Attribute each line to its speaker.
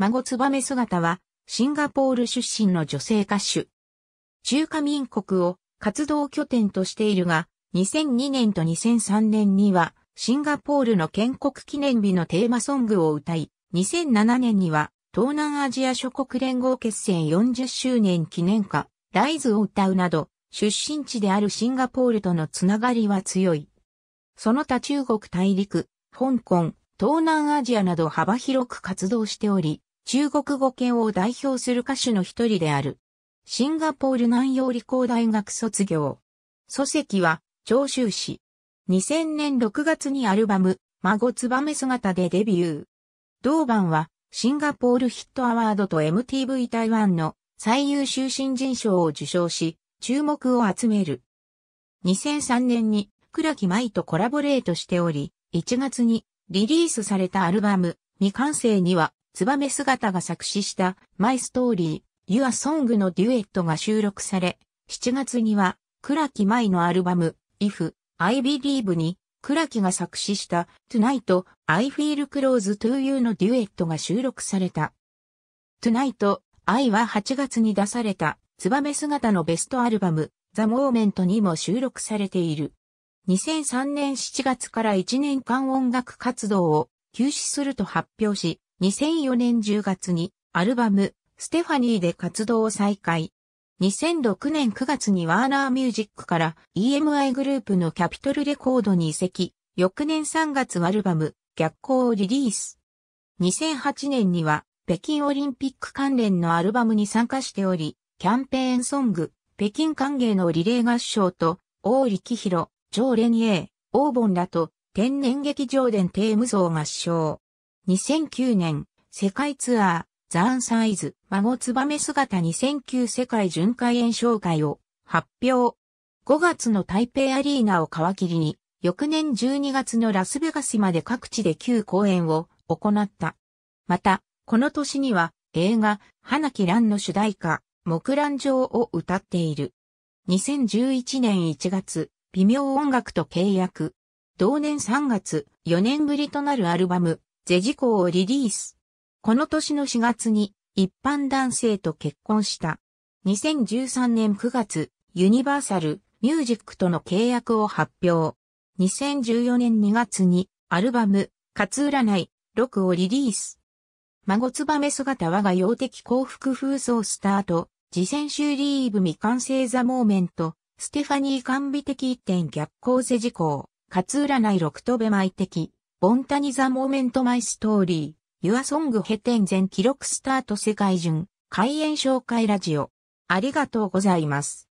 Speaker 1: 孫つばめ姿は、シンガポール出身の女性歌手。中華民国を活動拠点としているが、2002年と2003年には、シンガポールの建国記念日のテーマソングを歌い、2007年には、東南アジア諸国連合決戦40周年記念歌、ライズを歌うなど、出身地であるシンガポールとのつながりは強い。その他中国大陸、香港、東南アジアなど幅広く活動しており、中国語圏を代表する歌手の一人である。シンガポール南洋理工大学卒業。祖籍は、長州市。2000年6月にアルバム、孫つばめ姿でデビュー。同番は、シンガポールヒットアワードと MTV 台湾の最優秀新人賞を受賞し、注目を集める。2003年に倉木舞とコラボレートしており、1月にリリースされたアルバム、未完成にはメ姿が作詞したマイストーリー、ユアソングのデュエットが収録され、7月には倉木舞のアルバム If I Believe に倉木が作詞した Tonight I Feel Close to You のデュエットが収録された。Tonight I は8月に出されたメ姿のベストアルバム The Moment にも収録されている。2003年7月から1年間音楽活動を休止すると発表し、2004年10月にアルバムステファニーで活動を再開。2006年9月にワーナーミュージックから EMI グループのキャピトルレコードに移籍。翌年3月アルバム逆行をリリース。2008年には北京オリンピック関連のアルバムに参加しており、キャンペーンソング、北京歓迎のリレー合唱と、大力宏、常連ー・レニエー、オーボンらと、天然劇場伝テーム像合唱。2009年、世界ツアー、ザーンサイズ、孫つばめ姿2009世界巡回演唱会を発表。5月の台北アリーナを皮切りに、翌年12月のラスベガスまで各地で旧公演を行った。また、この年には映画、花木蘭の主題歌、木蘭城を歌っている。2011年1月、微妙音楽と契約。同年3月、4年ぶりとなるアルバム、ゼジコをリリース。この年の4月に一般男性と結婚した。2013年9月、ユニバーサルミュージックとの契約を発表。2014年2月にアルバム、勝占い、6をリリース。孫つばめ姿我が洋的幸福風葬スタート、次戦終リーブ未完成ザモーメント、ステファニー完備的一点逆行世事項、勝占い6とべまい的。ボンタニザ・モーメント・マイ・ストーリー、ユア・ソング・ヘテン全記録スタート世界順、開演紹介ラジオ。ありがとうございます。